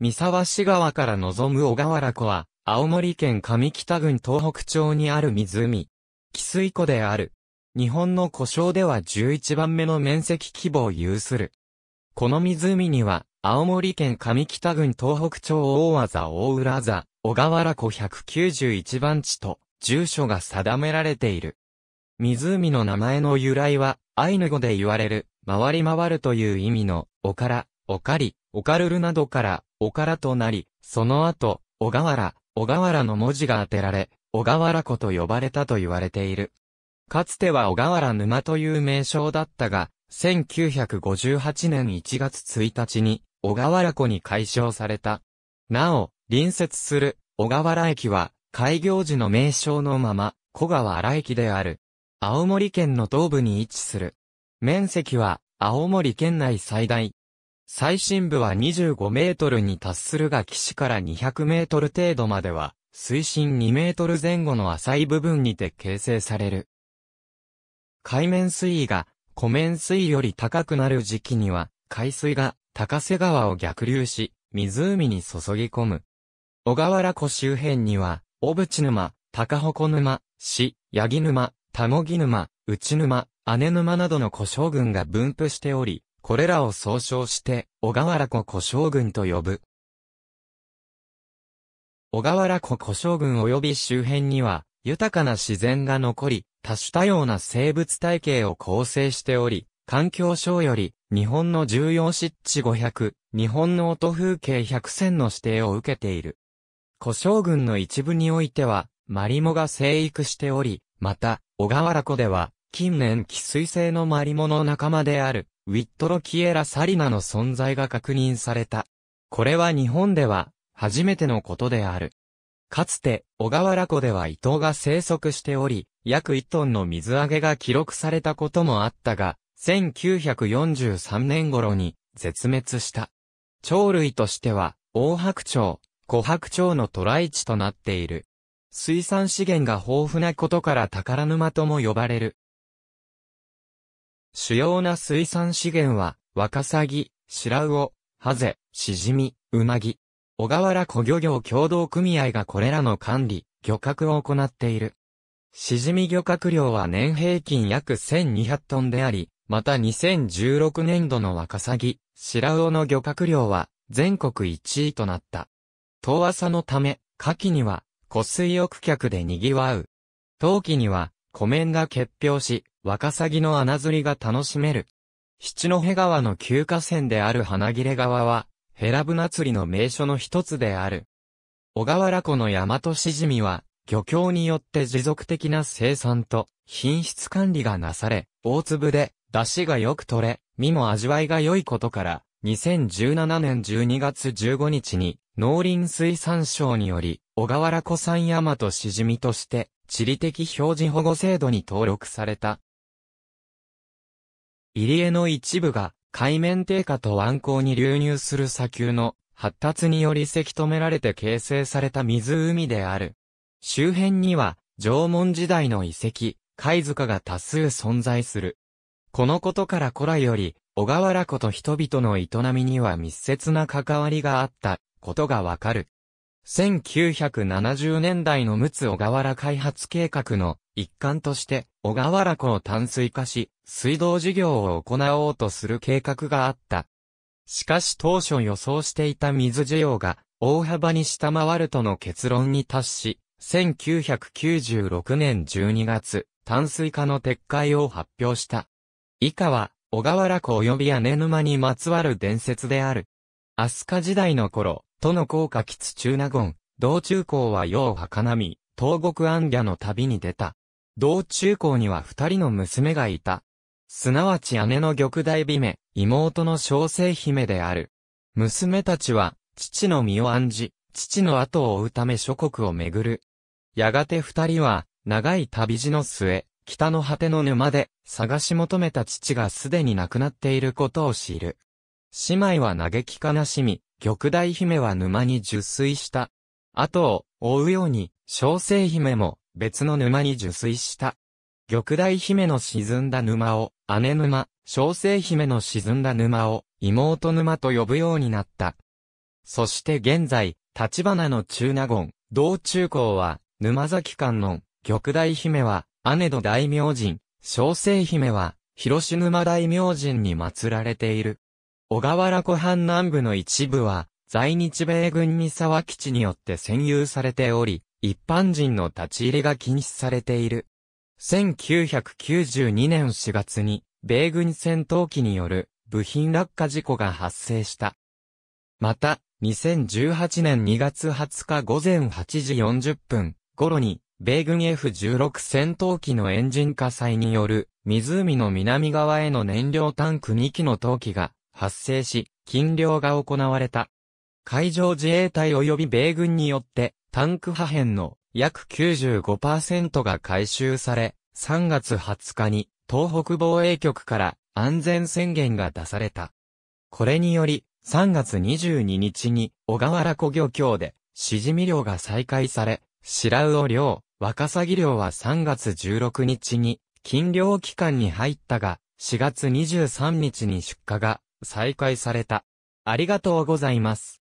三沢市川から望む小河原湖は、青森県上北郡東北町にある湖。汽水湖である。日本の湖沼では11番目の面積規模を有する。この湖には、青森県上北郡東北町大和大浦座、小河原湖191番地と、住所が定められている。湖の名前の由来は、アイヌ語で言われる、回り回るという意味の、おから、おかり、おかるるなどから、おからとなり、その後、小河原、小河原の文字が当てられ、小河原湖と呼ばれたと言われている。かつては小河原沼という名称だったが、1958年1月1日に、小河原湖に改称された。なお、隣接する、小河原駅は、開業時の名称のまま、小河原駅である。青森県の東部に位置する。面積は、青森県内最大、最深部は25メートルに達するが岸から200メートル程度までは、水深2メートル前後の浅い部分にて形成される。海面水位が湖面水位より高くなる時期には、海水が高瀬川を逆流し、湖に注ぎ込む。小河原湖周辺には、小淵沼、高鉾沼、市、八木沼、田茂木沼、内沼、姉沼などの湖沼群が分布しており、これらを総称して、小河原湖湖将軍と呼ぶ。小河原湖湖将軍及び周辺には、豊かな自然が残り、多種多様な生物体系を構成しており、環境省より、日本の重要湿地500、日本の音風景100選の指定を受けている。湖将軍の一部においては、マリモが生育しており、また、小河原湖では、近年寄水性のマリモの仲間である、ウィットロキエラ・サリナの存在が確認された。これは日本では、初めてのことである。かつて、小川原湖では伊藤が生息しており、約1トンの水揚げが記録されたこともあったが、1943年頃に絶滅した。鳥類としては、大白鳥、琥白鳥の渡来地となっている。水産資源が豊富なことから宝沼とも呼ばれる。主要な水産資源は、ワカサギ、シラウオ、ハゼ、シジミ、ウナギ。小河原小漁業協同組合がこれらの管理、漁獲を行っている。シジミ漁獲量は年平均約1200トンであり、また2016年度のワカサギ、シラウオの漁獲量は全国1位となった。遠浅のため、夏季には湖水浴客で賑わう。冬季には湖面が結氷し、ワカサギの穴釣りが楽しめる。七戸川の旧河川である花切川は、ヘラブナ釣りの名所の一つである。小河原湖の大和しじみは、漁協によって持続的な生産と品質管理がなされ、大粒で、出汁がよく取れ、身も味わいが良いことから、2017年12月15日に、農林水産省により、小河原湖山大和しじみとして、地理的表示保護制度に登録された。入江の一部が海面低下と湾口に流入する砂丘の発達によりせき止められて形成された湖である。周辺には縄文時代の遺跡、貝塚が多数存在する。このことから古来より、小河原湖と人々の営みには密接な関わりがあったことがわかる。1970年代の陸奥小河原開発計画の一環として小河原湖を淡水化し、水道事業を行おうとする計画があった。しかし当初予想していた水需要が大幅に下回るとの結論に達し、1996年12月、淡水化の撤回を発表した。以下は、小河原湖及び屋根沼にまつわる伝説である。飛鳥時代の頃、との効果吉中納言、道中公は楊なみ、東国安家の旅に出た。道中公には二人の娘がいた。すなわち姉の玉大姫、妹の小生姫である。娘たちは、父の身を案じ、父の後を追うため諸国を巡る。やがて二人は、長い旅路の末、北の果ての沼で、探し求めた父がすでに亡くなっていることを知る。姉妹は嘆き悲しみ、玉大姫は沼に受水した。後を追うように、小生姫も別の沼に受水した。玉大姫の沈んだ沼を、姉沼、小生姫の沈んだ沼を、妹沼と呼ぶようになった。そして現在、立花の中納言、道中公は、沼崎観音、玉大姫は、姉戸大明神、小生姫は、広島大明神に祀られている。小川原湖畔南部の一部は、在日米軍三沢基地によって占有されており、一般人の立ち入りが禁止されている。1992年4月に、米軍戦闘機による部品落下事故が発生した。また、2018年2月20日午前8時40分頃に、米軍 F16 戦闘機のエンジン火災による湖の南側への燃料タンク2機の投機が発生し、禁漁が行われた。海上自衛隊及び米軍によって、タンク破片の約95%が回収され、3月20日に東北防衛局から安全宣言が出された。これにより、3月22日に小河原湖漁協で、シジミ漁が再開され、白魚漁、ワカサギ漁は3月16日に、禁漁期間に入ったが、4月23日に出荷が再開された。ありがとうございます。